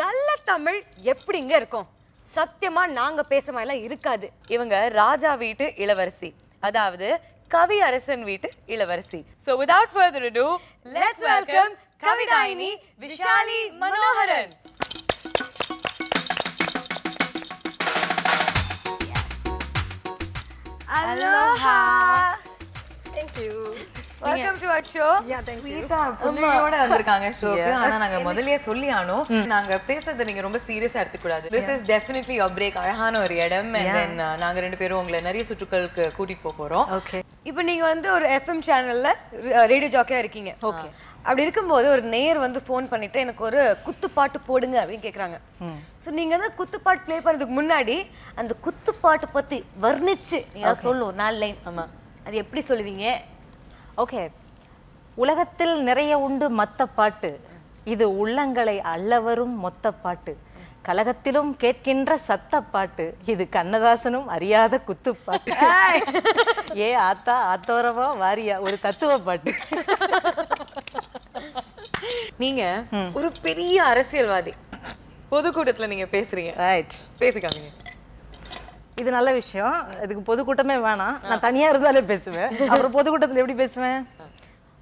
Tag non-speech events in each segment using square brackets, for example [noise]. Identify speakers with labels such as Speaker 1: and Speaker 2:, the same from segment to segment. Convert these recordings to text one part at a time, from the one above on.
Speaker 1: நல்ல தமிழ் எப்படிங்க இருக்கும் சத்தியமா நாங்க பேசுற மாதிரிலாம் இருக்காது இவங்க ராஜா வீட்டு இளவரசி அதாவது கவி அரசன் வீட்டு இளவரசி so without further do let's welcome கவிதாயினி Vishali Manoharan aloha welcome to our show yeah thank you Swetha புள்ளையோட வந்திருக்காங்க ஷோக்கு ஆனா நாங்க முதல்லயே சொல்லி நாங்க பேசுறத நீங்க ரொம்ப சீரியஸா எடுத்துக்க கூடாது this is definitely your break அழகான ஒரு இடம் அண்ட் தென் uh, நாங்க ரெண்டு பேரும் உங்களை நிறைய சுற்றுகளுக்கு கூட்டிட்டு போக போறோம் ஓகே இப்போ நீங்க வந்து ஒரு எஃப்எம் சேனல்ல ரேடியோ ஜாக்கியா இருக்கீங்க ஓகே அப்படி இருக்கும்போது ஒரு நேயர் வந்து ஃபோன் பண்ணிட்டு எனக்கு ஒரு குத்துப்பாட்டு போடுங்க அப்படின்னு கேக்குறாங்க சோ நீங்க வந்து குத்துப்பாட்டு ப்ளே பண்ணுறதுக்கு முன்னாடி அந்த குத்துப்பாட்டு பத்தி வர்ணிச்சு நீங்கள் சொல்லணும் நாலு லைன் ஆமா அது எப்படி சொல்லுவீங்க ஓகே உலகத்தில் நிறைய உண்டு மத்த பாட்டு இது உள்ளங்களை அல்லவரும் மொத்த பாட்டு கலகத்திலும் கேட்கின்ற சத்த பாட்டு இது கண்ணதாசனும் அறியாத குத்து பாட்டு ஏ ஆத்தா ஆத்தோரமா வாரியா ஒரு தத்துவ பாட்டு நீங்க ஒரு பெரிய அரசியல்வாதி பொதுக்கூட்டத்துல நீங்க பேசுறீங்க ரைட் பேசிக்காமீங்க இது நல்ல விஷயம் இதுக்கு பொதுக்கூட்டமே வேணாம் நான் தனியா இருந்தாலே பேசுவேன் [laughs] அப்புறம் பொதுக்கூட்டத்துல எப்படி பேசுவேன்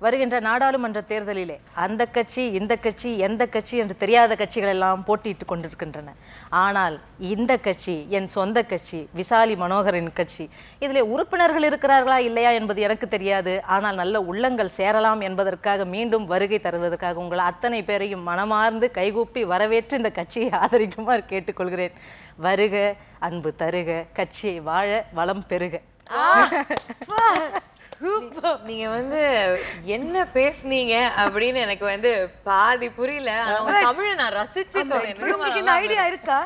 Speaker 1: வருகின்ற நாடாளுமன்ற தேர்தலிலே அந்த கட்சி இந்த கட்சி எந்த கட்சி என்று தெரியாத கட்சிகள் எல்லாம் போட்டியிட்டு கொண்டிருக்கின்றன ஆனால் இந்த கட்சி என் சொந்த கட்சி விசாலி மனோகரின் கட்சி இதில் உறுப்பினர்கள் இருக்கிறார்களா இல்லையா என்பது எனக்கு தெரியாது ஆனால் நல்ல உள்ளங்கள் சேரலாம் என்பதற்காக மீண்டும் வருகை தருவதற்காக உங்கள் அத்தனை பேரையும் மனமார்ந்து கைகூப்பி வரவேற்று இந்த கட்சியை ஆதரிக்குமாறு கேட்டுக்கொள்கிறேன் வருக அன்பு தருக கட்சியை வாழ வளம் பெருக நீங்க வந்து என்ன பேசுனீங்க அப்படின்னு எனக்கு வந்து பாதி புரியல தமிழ நான் ரசிச்சு சொல்றேன் ஐடியா இருக்கா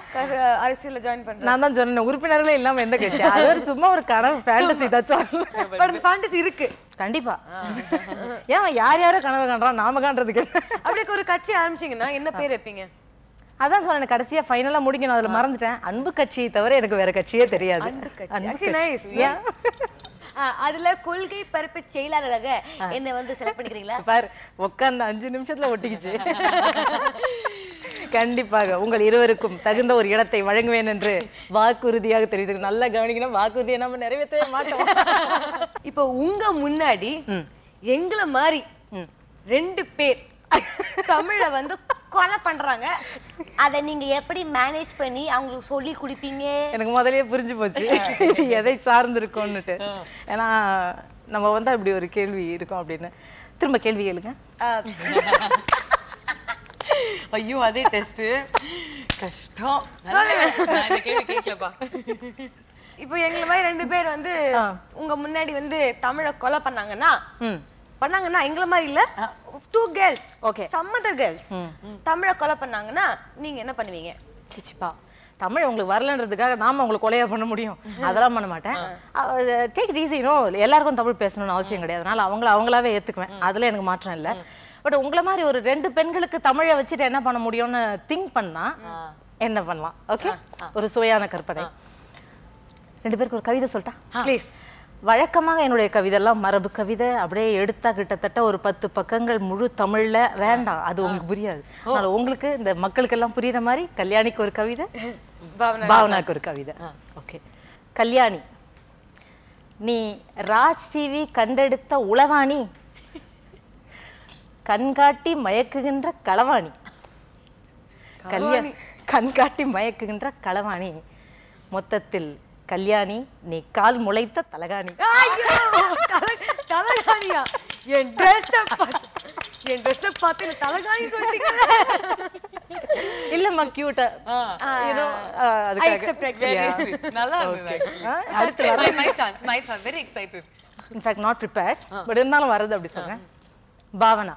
Speaker 1: அரசியல ஜாயின் பண்ண நான் தான் சொன்னேன் உறுப்பினர்களே இல்லாம எந்த கட்சி [laughs] அது சும்மா ஒரு கனவு ஃபேண்டசி தான் ஃபேண்டசி இருக்கு கண்டிப்பா ஏன் யார் யாரோ கனவு காண்றான் நாம காண்றதுக்கு அப்படியே ஒரு கட்சி ஆரம்பிச்சீங்கன்னா என்ன பேர் வைப்பீங்க அதான் சொன்னேன் கடைசியா ஃபைனலா முடிக்கணும் அதுல மறந்துட்டேன் அன்பு கட்சியை தவிர எனக்கு வேற கட்சியே தெரியாது அதுல கொள்கை பருப்பு செயலாளராக என்ன வந்து செலக்ட் பண்ணிக்கிறீங்களா பாரு உட்கார்ந்த அஞ்சு நிமிஷத்துல ஒட்டிக்குச்சு கண்டிப்பாக உங்கள் இருவருக்கும் தகுந்த ஒரு இடத்தை வழங்குவேன் என்று வாக்குறுதியாக தெரிவித்து நல்லா கவனிக்கணும் வாக்குறுதியை நம்ம நிறைவேற்றவே மாட்டோம் இப்போ உங்க முன்னாடி எங்களை மாதிரி ரெண்டு பேர் தமிழ வந்து கொலை பண்றாங்க அதை நீங்க எப்படி மேனேஜ் பண்ணி அவங்களுக்கு சொல்லி குடிப்பீங்க எனக்கு முதலே புரிஞ்சு போச்சு [laughs] எதை சார்ந்திருக்கோன்னுட்டு ஏன்னா நம்ம வந்து இப்படி ஒரு கேள்வி இருக்கும் அப்படின்னு திரும்ப கேள்வி கேளுங்க [laughs] ஐயோ அதே டெஸ்ட் கஷ்டம் கேள்வி இப்போ எங்களை மாதிரி ரெண்டு பேர் வந்து உங்க முன்னாடி வந்து தமிழை கொலை பண்ணாங்கன்னா பண்ணாங்கன்னா எங்களை மாதிரி இல்ல two girls okay some other girls தமிழை கொலை பண்ணாங்கன்னா நீங்க என்ன பண்ணுவீங்க சிச்சிப்பா தமிழ் உங்களுக்கு வரலன்றதுக்காக நாம உங்களுக்கு கொலையா பண்ண முடியும் அதெல்லாம் பண்ண மாட்டேன் டேக் ஈஸினோ எல்லாருக்கும் தமிழ் பேசணும்னு அவசியம் கிடையாது அதனால அவங்கள அவங்களாவே ஏத்துக்குவேன் அதுல எனக்கு மாற்றம் இல்ல பட் உங்களை மாதிரி ஒரு ரெண்டு பெண்களுக்கு தமிழை வச்சுட்டு என்ன பண்ண முடியும்னு திங்க் பண்ணா என்ன பண்ணலாம் ஓகே ஒரு சுவையான கற்பனை ரெண்டு பேருக்கு ஒரு கவிதை சொல்லிட்டா ப்ளீஸ் வழக்கமாக என்னுடைய கவிதைலாம் மரபு கவிதை அப்படியே எடுத்தா கிட்டத்தட்ட ஒரு பத்து பக்கங்கள் முழு தமிழ்ல வேண்டாம் அது உங்களுக்கு புரியாது அதனால உங்களுக்கு இந்த மக்களுக்கெல்லாம் புரியுற மாதிரி கல்யாணிக்கு ஒரு கவிதை பாவனாக்கு ஒரு கவிதை ஓகே கல்யாணி நீ ராஜ் டிவி கண்டெடுத்த உளவாணி கண்காட்டி மயக்குகின்ற களவாணி கல்யாணி கண்காட்டி மயக்குகின்ற களவாணி மொத்தத்தில் கல்யாணி நீ கால் முளைத்த தலகாணி தலகாணியா என் பார்த்து இல்லம்மா கியூட்டா நாட் பட் இருந்தாலும் வருது அப்படி சொல்றேன் பாவனா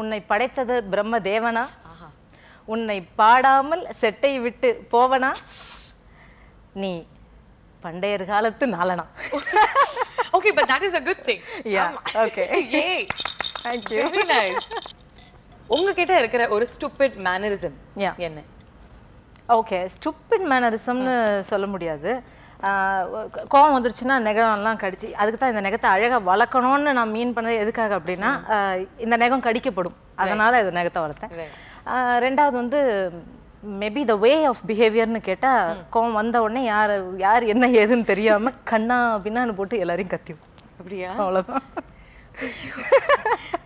Speaker 1: உன்னை படைத்தது பிரம்ம தேவனா உன்னை பாடாமல் செட்டை விட்டு போவனா நீ பண்டையர் காலத்து நாலனா okay but that is a good thing yeah okay ஏ थैंक यू வெரி நைஸ் உங்ககிட்ட இருக்கிற ஒரு ஸ்டூபிட் மேனரிசம் யா என்ன ஓகே ஸ்டூபிட் மேனரிசம்னு சொல்ல முடியாது கோவம் வந்துருச்சுன்னா நெகம்லாம் கடிச்சு அதுக்கு தான் இந்த நெகத்தை அழகாக வளர்க்கணும்னு நான் மீன் பண்ணது எதுக்காக அப்படின்னா இந்த நெகம் கடிக்கப்படும் அதனால் இந்த நெகத்தை வளர்த்தேன் ரெண்டாவது வந்து மேபி த வே ஆஃப் பிஹேவியர்னு கேட்டால் கோவம் வந்த உடனே யார் யார் என்ன ஏதுன்னு தெரியாமல் கண்ணா அப்படின்னான்னு போட்டு எல்லாரையும் கத்திவோம் அப்படியா அவ்வளோதான்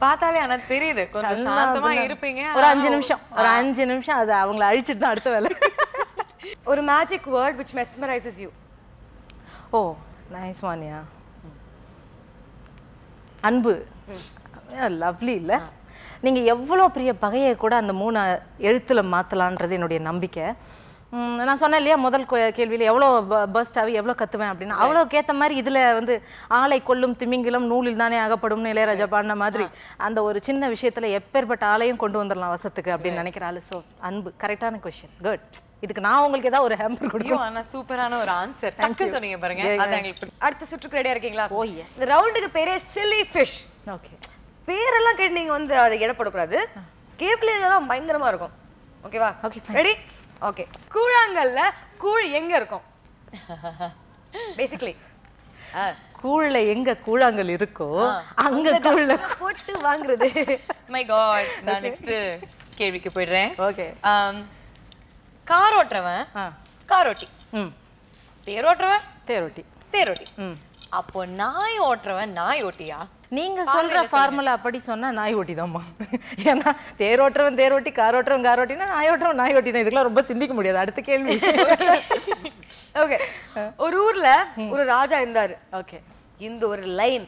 Speaker 1: பார்த்தாலே தெரியுது கொஞ்சம் இருப்பீங்க ஒரு அஞ்சு நிமிஷம் ஒரு அஞ்சு நிமிஷம் அதை அவங்கள அழிச்சிட்டு தான் அடுத்த வேலை [laughs] ஒரு magic word which mesmerizes you oh nice வானியா அன்பு லவ்லி இல்லை நீங்க எவ்வளவு பெரிய பகையை கூட அந்த மூணு எழுத்துல மாத்தலான்றது என்னுடைய நம்பிக்கை நான் சொன்னேன் இல்லையா முதல் கேள்வியில் எவ்வளோ பர்ஸ்ட் ஆகி எவ்வளோ கத்துவேன் அப்படின்னா அவ்வளோக்கு ஏற்ற மாதிரி இதில் வந்து ஆலை கொள்ளும் திமிங்கிலும் நூலில் தானே ஆகப்படும்னு இளையராஜா பாடின மாதிரி அந்த ஒரு சின்ன விஷயத்துல எப்பேற்பட்ட ஆலையும் கொண்டு வந்துடலாம் வசத்துக்கு அப்படின்னு நினைக்கிறாள் ஆளு ஸோ அன்பு கரெக்டான கொஷின் குட் இதுக்கு நான் உங்களுக்கு ஏதாவது ஒரு ஹேம்பர் கொடுக்கும் ஆனா சூப்பரான ஒரு ஆன்சர் டக்கு சொன்னீங்க பாருங்க எங்களுக்கு அடுத்த சுற்றுக்கு ரெடியா இருக்கீங்களா ஓ எஸ் ரவுண்டுக்கு பேரே சில்லி ஃபிஷ் ஓகே பேரெல்லாம் கேட்டு நீங்க வந்து அதை இடப்படக்கூடாது கேக்குலாம் பயங்கரமா இருக்கும் ஓகேவா ஓகே ரெடி ஓகே கூழாங்கல்ல கூழ் எங்க இருக்கும் பேசிக்கலி கூழ்ல எங்க கூழாங்கல் இருக்கோ அங்க கூழ்ல போட்டு வாங்குறது மை [laughs] காட் நான் நெக்ஸ்ட் கேள்விக்கு போயிடுறேன் ஓகே um, கார் ஓட்டுறவன் காரோட்டி தேரோட்டுறவன் தேரோட்டி தேரோட்டி அப்போ நாய் ஓட்டுறவன் நாய் ஓட்டியா நீங்க சொல்ற ஃபார்முலா அப்படி சொன்னா நாய் ஓட்டி தான்மா ஏன்னா தேரோட்டுறவன் தேரோட்டி கார் ஓட்டுறவன் கார் ஓட்டினா நாய் ஓட்டுறவன் நாய் ஓட்டி தான் இதுக்கெல்லாம் ரொம்ப சிந்திக்க முடியாது அடுத்த கேள்வி ஓகே ஒரு ஊர்ல ஒரு ராஜா இருந்தாரு ஓகே இந்த ஒரு லைன்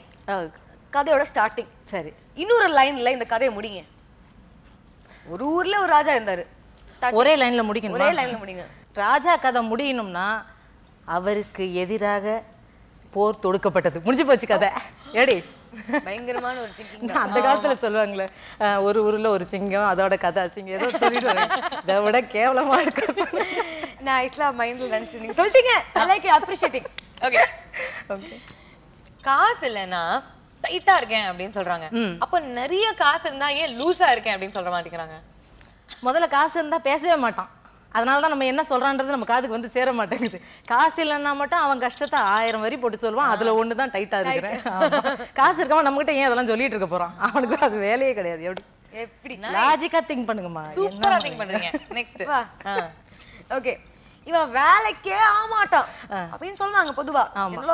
Speaker 1: கதையோட ஸ்டார்டிங் சரி இன்னொரு லைன்ல இந்த கதையை முடிங்க ஒரு ஊர்ல ஒரு ராஜா இருந்தாரு ஒரே லைன்ல முடிக்கணும் ஒரே லைன்ல முடிங்க ராஜா கதை முடியணும்னா அவருக்கு எதிராக போர் தொடுக்கப்பட்டது முடிஞ்சு போச்சு கதை எடி பயங்கரமான ஒரு திங்கிங் அந்த காலத்துல சொல்லுவாங்களே ஒரு ஊர்ல ஒரு சிங்கம் அதோட கதை சிங்கம் ஏதோ சொல்லிடுவாங்க இதை விட கேவலமா இருக்கு நான் ஆக்சுவலா மைண்ட்ல நினைச்சு நீங்க சொல்லிட்டீங்க லைக் அப்ரிஷியேட்டிங் ஓகே காசு இல்லைன்னா டைட்டா இருக்கேன் அப்படின்னு சொல்றாங்க அப்ப நிறைய காசு இருந்தா ஏன் லூசா இருக்கேன் அப்படின்னு சொல்ற மாட்டேங்கிறாங்க முதல்ல காசு இருந்தா பேசவே மாட்டான் அதனால தான் நம்ம என்ன சொல்கிறான்றது நம்ம காதுக்கு வந்து சேர மாட்டேங்குது காசு இல்லைன்னா மட்டும் அவன் கஷ்டத்தை ஆயிரம் வரி போட்டு சொல்லுவான் அதில் ஒன்று தான் டைட்டாக இருக்கிறேன் காசு இருக்காம நம்மகிட்ட ஏன் அதெல்லாம் சொல்லிட்டு இருக்க போகிறான் அவனுக்கு அது வேலையே கிடையாது எப்படி எப்படி லாஜிக்காக திங்க் பண்ணுங்கம்மா சூப்பராக திங்க் பண்ணுங்க நெக்ஸ்ட் ஓகே இவன் வேலைக்கே ஆமாட்டான் அப்படின்னு சொல்லுவாங்க பொதுவா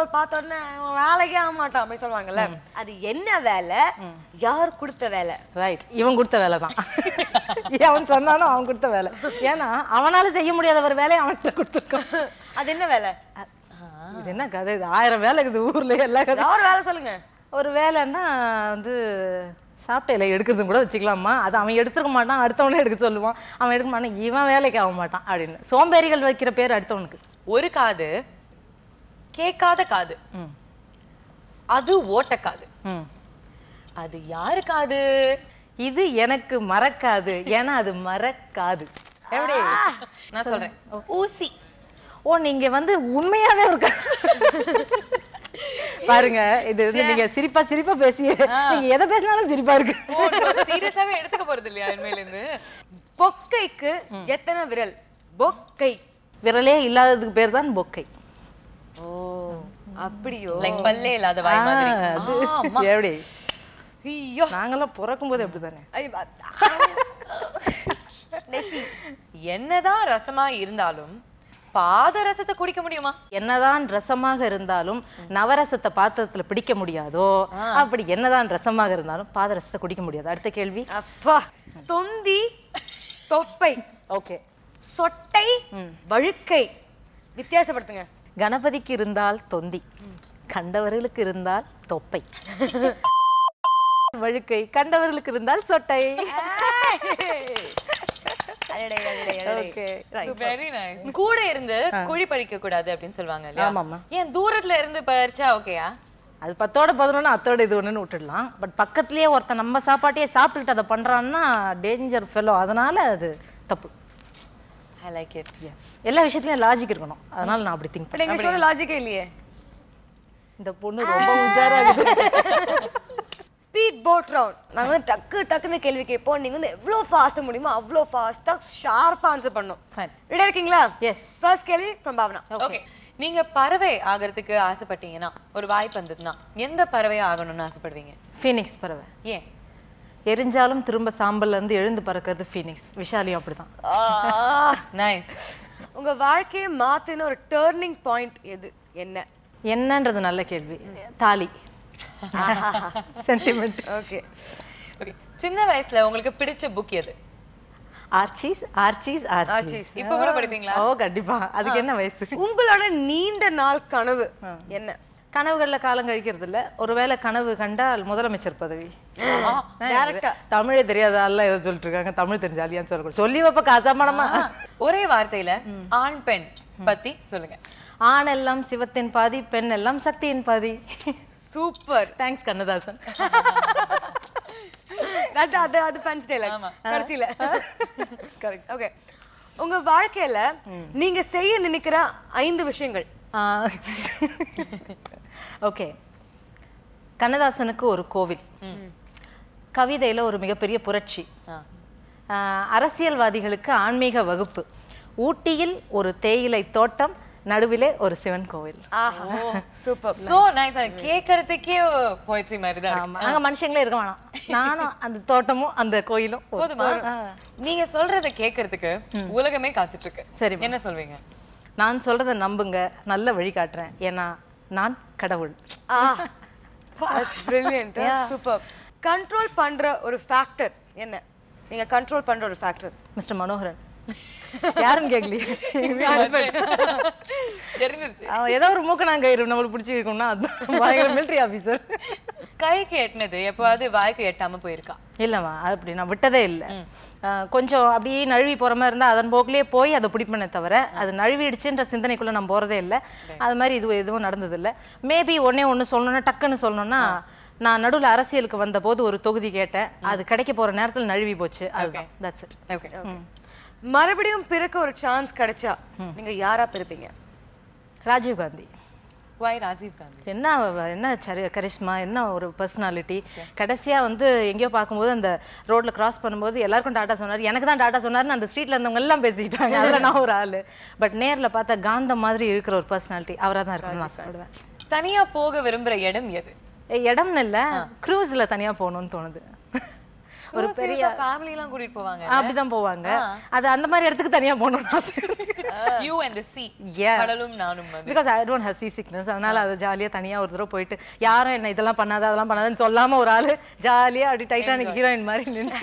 Speaker 1: ஒரு பார்த்த உடனே இவன் வேலைக்கே ஆமாட்டான் அப்படின்னு சொல்லுவாங்கல்ல அது என்ன வேலை யார் கொடுத்த வேலை ரைட் இவன் கொடுத்த வேலை தான் [laughs] அவன் சொன்னாலும் அவன் கொடுத்த வேலை ஏன்னா அவனால செய்ய முடியாத ஒரு வேலையை அவன்கிட்ட கொடுத்துருக்கான் அது என்ன வேலை இது என்ன கதை இது ஆயிரம் வேலை இருக்குது ஊர்ல எல்லா கதை ஒரு வேலை சொல்லுங்க ஒரு வேலைன்னா வந்து சாப்பிட்ட இலை கூட வச்சுக்கலாமா அது அவன் எடுத்துருக்க மாட்டான் அடுத்தவனே எடுக்க சொல்லுவான் அவன் எடுக்க மாட்டான் இவன் வேலைக்கு ஆக மாட்டான் அப்படின்னு சோம்பேறிகள் வைக்கிற பேர் அடுத்தவனுக்கு ஒரு காது கேட்காத காது அது ஓட்ட காது அது யாரு காது இது எனக்கு மறக்காது ஏன்னா அது மறக்காது எப்படி நான் சொல்றேன் ஊசி ஓ நீங்க வந்து உண்மையாவே இருக்க [laughs] பாருங்க இது வந்து நீங்க சிரிப்பா சிரிப்பா பேசி நீங்க எதை பேசினாலும் சிரிப்பா இருக்கு சீரியஸாவே எடுத்துக்க போறது இல்லையா இனிமேல இருந்து பொக்கைக்கு எத்தனை விரல் பொக்கை விரலே இல்லாததுக்கு பேர் தான் பொக்கை ஓ அப்படியோ லைக் பல்லே இல்லாத வாய் மாதிரி [laughs] எப்படி ஐயோ நாங்கெல்லாம் பிறக்கும் போது அப்படிதானே [laughs] என்னதான் ரசமா இருந்தாலும் பாதரசத்தை குடிக்க முடியுமா என்னதான் ரசமாக இருந்தாலும் நவரசத்தை பாத்திரத்துல பிடிக்க முடியாதோ அப்படி என்னதான் ரசமாக இருந்தாலும் பாதரசத்தை குடிக்க முடியாது அடுத்த கேள்வி அப்பா தொந்தி தொப்பை ஓகே சொட்டை வழுக்கை வித்தியாசப்படுத்துங்க கணபதிக்கு இருந்தால் தொந்தி கண்டவர்களுக்கு இருந்தால் தொப்பை [laughs] வழுக்கை கண்டவர்களுக்கு இருந்தால் சொட்டை கூட இருந்து குழி பறிக்க கூடாது அப்படின்னு சொல்லுவாங்க ஏன் தூரத்துல இருந்து பறிச்சா ஓகேயா அது பத்தோட பதினொன்று அத்தோட இது ஒன்றுன்னு விட்டுடலாம் பட் பக்கத்துலேயே ஒருத்தன் நம்ம சாப்பாட்டையே சாப்பிட்டுட்டு அதை பண்றான்னா டேஞ்சர் ஃபெலோ அதனால அது தப்பு ஐ லைக் இட் எஸ் எல்லா விஷயத்துலையும் லாஜிக் இருக்கணும் அதனால நான் அப்படி திங்க் பண்ணேன் எங்கள் லாஜிக்கே இல்லையே இந்த பொண்ணு ரொம்ப உஜாரா [laughs] ஸ்பீட் போட் ரவுண்ட் நாங்கள் வந்து டக்கு டக்குன்னு கேள்வி கேட்போம் நீங்கள் வந்து எவ்வளோ ஃபாஸ்ட்டாக முடியுமோ அவ்வளோ ஃபாஸ்ட்டாக ஷார்ப்பாக ஆன்சர் பண்ணணும் ரெடியாக இருக்கீங்களா எஸ் ஃபர்ஸ்ட் கேள்வி ஃப்ரம் பாவனா ஓகே நீங்கள் பறவை ஆகிறதுக்கு ஆசைப்பட்டீங்கன்னா ஒரு வாய்ப்பு வந்ததுன்னா எந்த பறவை ஆகணும்னு ஆசைப்படுவீங்க ஃபீனிக்ஸ் பறவை ஏன் எரிஞ்சாலும் திரும்ப சாம்பல்ல இருந்து எழுந்து பறக்கிறது ஃபீனிக்ஸ் விஷாலியும் அப்படிதான் நைஸ் உங்கள் வாழ்க்கையை மாற்றின ஒரு டேர்னிங் பாயிண்ட் எது என்ன என்னன்றது நல்ல கேள்வி தாலி சென்டிமெண்ட் ஓகே ஓகே சின்ன வயசுல உங்களுக்கு பிடிச்ச புக் எது ஆர்ச்சிஸ் ஆர்ச்சிஸ் ஆர்ச்சிஸ் இப்போ கூட படிப்பீங்களா ஓ கண்டிப்பா அதுக்கு என்ன வயசு உங்களோட நீண்ட நாள் கனவு என்ன கனவுகளில் காலம் கழிக்கிறது இல்லை ஒருவேளை கனவு கண்டால் முதலமைச்சர் பதவி தமிழே தெரியாத ஏதோ சொல்லிட்டு இருக்காங்க தமிழ் தெரிஞ்சாலியான்னு சொல்லக்கூடாது சொல்லி வைப்ப காசாமணமா ஒரே வார்த்தையில ஆண் பெண் பத்தி சொல்லுங்க ஆண் எல்லாம் சிவத்தின் பாதி பெண் எல்லாம் சக்தியின் பாதி சூப்பர் தேங்க்ஸ் கண்ணதாசன் [laughs] அது அது அது பஞ்ச் கரெக்ட் ஓகே உங்க வாழ்க்கையில நீங்க செய்ய நினைக்கிற ஐந்து விஷயங்கள் ஓகே கண்ணதாசனுக்கு ஒரு கோவில் கவிதையில ஒரு மிகப்பெரிய புரட்சி அரசியல்வாதிகளுக்கு ஆன்மீக வகுப்பு ஊட்டியில் ஒரு தேயிலை தோட்டம் நடுவிலே ஒரு சிவன் கோவில் சூப்பர் சோ கேக்குறதுக்கே போயிட்ரி மாதிரிதான் நாங்க மனுஷங்களே இருக்க வேணாம் நானும் அந்த தோட்டமும் அந்த கோயிலும் போதுமா நீங்க சொல்றத கேக்குறதுக்கு உலகமே காத்துட்டு இருக்கு சரி என்ன சொல்வீங்க நான் சொல்றதை நம்புங்க நல்ல வழி காட்டுறேன் ஏன்னா நான் கடவுள் சூப்பர் கண்ட்ரோல் [laughs] பண்ற ஒரு ஃபேக்டர் என்ன நீங்க கண்ட்ரோல் பண்ற ஒரு ஃபேக்டர் மிஸ்டர் மனோகரன் [laughs] யாருன்னு கேட்கலையே தெரிஞ்சிருச்சு அவன் ஏதோ ஒரு மூக்க கயிறு பிடிச்சி பிடிச்சிருக்கோம்னா அதுதான் மிலிட்ரி ஆஃபீஸர் கைக்கு எட்டினது எப்போவாது வாய்க்கு எட்டாம போயிருக்கா இல்லைம்மா அது அப்படி நான் விட்டதே இல்லை கொஞ்சம் அப்படியே நழுவி போற மாதிரி இருந்தா அதன் போக்கிலே போய் அதை பிடிப்பனே தவிர அது நழுவிடுச்சுன்ற சிந்தனைக்குள்ள நான் போறதே இல்லை அது மாதிரி இது எதுவும் நடந்ததில்லை மேபி ஒன்னே ஒன்று சொல்லணும்னா டக்குன்னு சொல்லணும்னா நான் நடுவில் அரசியலுக்கு வந்த போது ஒரு தொகுதி கேட்டேன் அது கிடைக்க போற நேரத்தில் நழுவி போச்சு அதுதான் தட்ஸ் இட் ஓகே மறுபடியும் பிறக்க ஒரு சான்ஸ் கிடைச்சா நீங்க யாரா பிறப்பீங்க ராஜீவ் காந்தி வாய் ராஜீவ் காந்தி என்ன என்ன சரி கரிஷ்மா என்ன ஒரு பர்சனாலிட்டி கடைசியாக வந்து எங்கேயோ பார்க்கும்போது அந்த ரோட்டில் கிராஸ் பண்ணும்போது எல்லாருக்கும் டாட்டா சொன்னார் எனக்கு தான் டாட்டா சொன்னார்னு அந்த ஸ்ட்ரீட்டில் இருந்தவங்க எல்லாம் பேசிக்கிட்டாங்க நான் ஒரு ஆள் பட் நேரில் பார்த்தா காந்த மாதிரி இருக்கிற ஒரு பர்சனாலிட்டி அவராக தான் இருக்கணும்னு ஆசைப்படுவேன் தனியாக போக விரும்புகிற இடம் எது இடம்னு இல்லை க்ரூஸில் தனியாக போகணும்னு தோணுது ஒரு பெரிய ஃபேமிலி எல்லாம் கூட்டிட்டு போவாங்க அப்படிதான் போவாங்க அது அந்த மாதிரி இடத்துக்கு தனியா போகணும் யூ அண்ட் சி கடலும் நானும் because I don't have sea sickness அதனால அது ஜாலியா தனியா ஒரு தடவை போயிட்டு யாரும் என்ன இதெல்லாம் பண்ணாத அதெல்லாம் பண்ணாதன்னு சொல்லாம ஒரு ஆளு ஜாலியா அப்படி டைட்டானிக் ஹீரோயின் மாதிரி நின்னு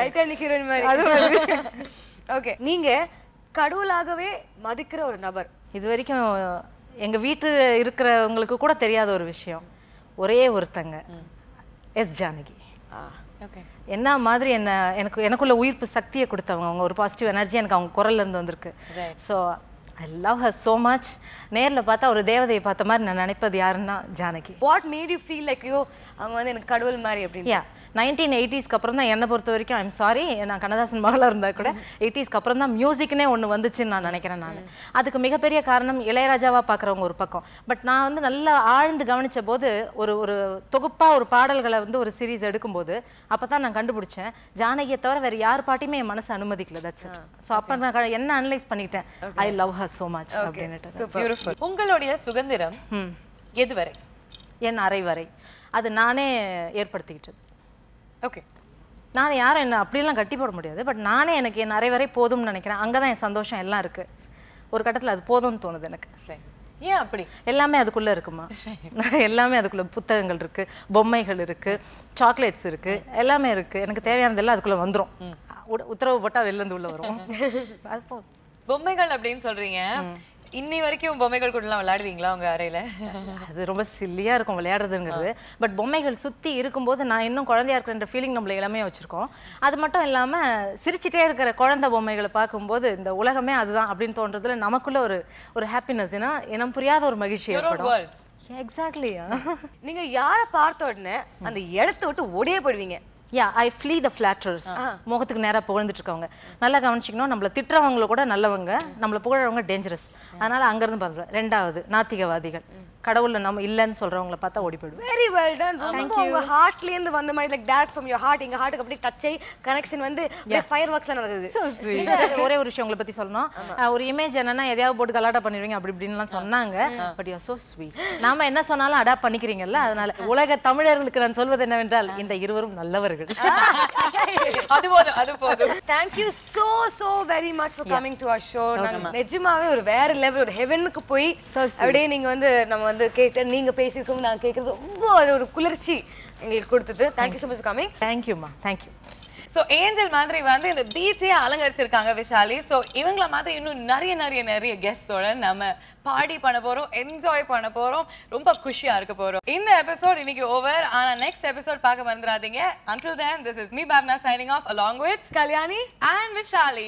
Speaker 1: டைட்டானிக் ஹீரோயின் மாதிரி அது மாதிரி ஓகே நீங்க கடவுளாகவே மதிக்கிற ஒரு நபர் இது வரைக்கும் எங்கள் வீட்டு இருக்கிறவங்களுக்கு கூட தெரியாத ஒரு விஷயம் ஒரே ஒருத்தங்க எஸ் ஜானகி என்ன மாதிரி என்ன எனக்கு எனக்குள்ள உயிர்ப்பு சக்தியை கொடுத்தவங்க அவங்க ஒரு பாசிட்டிவ் எனர்ஜி எனக்கு அவங்க குரல்ல இருந்து வந்திருக்கு so I love her so much நேரில் பார்த்தா ஒரு தேவதையை பார்த்த மாதிரி நான் நினைப்பது யாருன்னா Janaki what made you feel like you அவங்க வந்து எனக்கு கடவுள் மாதிரி அப்படின்னு யா நைன்டீன் எயிட்டிஸ்க்கு அப்புறம் தான் என்னை பொறுத்த வரைக்கும் ஐம் சாரி நான் கண்ணதாசன் மகளாக இருந்தால் கூட எயிட்டிஸ்க்கு அப்புறம் தான் மியூசிக்னே ஒன்று வந்துச்சுன்னு நான் நினைக்கிறேன் நான் அதுக்கு மிகப்பெரிய காரணம் இளையராஜாவாக பார்க்குறவங்க ஒரு பக்கம் பட் நான் வந்து நல்லா ஆழ்ந்து கவனித்த போது ஒரு ஒரு தொகுப்பாக ஒரு பாடல்களை வந்து ஒரு சீரீஸ் எடுக்கும்போது அப்போ தான் நான் கண்டுபிடிச்சேன் ஜானகியை தவிர வேறு யார் பாட்டியுமே என் மனசு அனுமதிக்கல தட்ஸ் ஸோ அப்போ நான் என்ன அனலைஸ் பண்ணிட்டேன் ஐ லவ் ஹர் ஹஸ் ஸோ மச் அப்படின்னுட்டு உங்களுடைய சுதந்திரம் hmm. எதுவரை என் அறை வரை அது நானே ஏற்படுத்திக்கிட்டது ஓகே நான் யாரும் என்ன அப்படிலாம் கட்டி போட முடியாது பட் நானே எனக்கு என் அறை வரை போதும்னு நினைக்கிறேன் அங்கே தான் என் சந்தோஷம் எல்லாம் இருக்குது ஒரு கட்டத்தில் அது போதும்னு தோணுது எனக்கு ஏன் அப்படி எல்லாமே அதுக்குள்ளே இருக்குமா [laughs] எல்லாமே அதுக்குள்ளே புத்தகங்கள் இருக்குது பொம்மைகள் இருக்குது சாக்லேட்ஸ் இருக்குது எல்லாமே இருக்குது எனக்கு தேவையானதெல்லாம் அதுக்குள்ளே வந்துடும் hmm. உத்தரவு போட்டால் வெளிலேருந்து உள்ளே வரும் [laughs] அது போதும் பொம்மைகள் அப்படின்னு சொல்றீங்க இன்னை வரைக்கும் பொம்மைகள் கூடலாம் விளையாடுவீங்களா உங்கள் அறையில் அது ரொம்ப சில்லியாக இருக்கும் விளையாடுறதுங்கிறது பட் பொம்மைகள் சுற்றி இருக்கும்போது நான் இன்னும் குழந்தையா இருக்கிற ஃபீலிங் நம்மள எல்லாமே வச்சுருக்கோம் அது மட்டும் இல்லாமல் சிரிச்சிட்டே இருக்கிற குழந்தை பொம்மைகளை பார்க்கும்போது இந்த உலகமே அதுதான் அப்படின்னு தோன்றதுல நமக்குள்ள ஒரு ஒரு ஹாப்பினஸ் ஏன்னா இனம் புரியாத ஒரு மகிழ்ச்சி ஏற்படும் எக்ஸாக்ட்லியா நீங்கள் யாரை பார்த்த உடனே அந்த இடத்த விட்டு ஒடியே போடுவீங்க யா ஐ ஃப்ளீ த ஃப்ளாட்டர்ஸ் முகத்துக்கு நேராக புகழ்ந்துட்டு இருக்கவங்க நல்லா கவனிச்சிக்கணும் நம்மளை திட்டுறவங்க கூட நல்லவங்க நம்மளை புகழவங்க டேஞ்சரஸ் அதனால் அங்கேருந்து பார்த்துருவேன் ரெண்டாவது நாத்திகவாதிகள் mm. கடவுள் நம்ம இல்லைன்னு சொல்றவங்களை பார்த்தா ஓடி போயிடுவோம் வெரி வெல் டன் ரொம்ப ஹார்ட்ல ஹார்ட்லேருந்து வந்த மாதிரி like that from your heart எங்கள் ஹார்ட்டுக்கு அப்படியே டச்சை கனெக்ஷன் வந்து ஃபயர் ஒர்க்ஸில் நடக்குது ஒரே ஒரு விஷயம் உங்களை பற்றி சொல்லணும் ஒரு இமேஜ் என்னன்னா எதையாவது போட்டு கலாட்டா பண்ணிடுவீங்க அப்படி இப்படின்லாம் சொன்னாங்க பட் யூ சோ ஸ்வீட் நாம என்ன சொன்னாலும் அடாப்ட் பண்ணிக்கிறீங்கல்ல அதனால [laughs] உலக தமிழர்களுக்கு நான் சொல்வது என்னவென்றால் இந்த இருவரும் நல்லவர்கள் [laughs] அது போதும் அது போதும் thank you so so very much for coming to our show நாங்க நிஜமாவே ஒரு வேற லெவல் ஒரு ஹெவனுக்கு போய் அப்படியே நீங்க வந்து நம்ம வந்து கேட்டேன் நீங்கள் பேசியிருக்கோம் நான் கேட்குறது ரொம்ப அது ஒரு குளிர்ச்சி எங்களுக்கு கொடுத்தது தேங்க்யூ ஸோ மச் கமிங் தேங்க்யூம்மா தேங்க்யூ ஸோ ஏஞ்சல் மாதிரி வந்து இந்த பீச்சே அலங்கரிச்சிருக்காங்க விஷாலி ஸோ இவங்கள மாதிரி இன்னும் நிறைய நிறைய நிறைய கெஸ்டோட நம்ம பாடி பண்ண போகிறோம் என்ஜாய் பண்ண போகிறோம் ரொம்ப குஷியாக இருக்க போகிறோம் இந்த எபிசோட் இன்னைக்கு ஓவர் ஆனால் நெக்ஸ்ட் எபிசோட் பார்க்க மறந்துடாதீங்க until then this is me பேப்னா signing off along with Kalyani and Vishali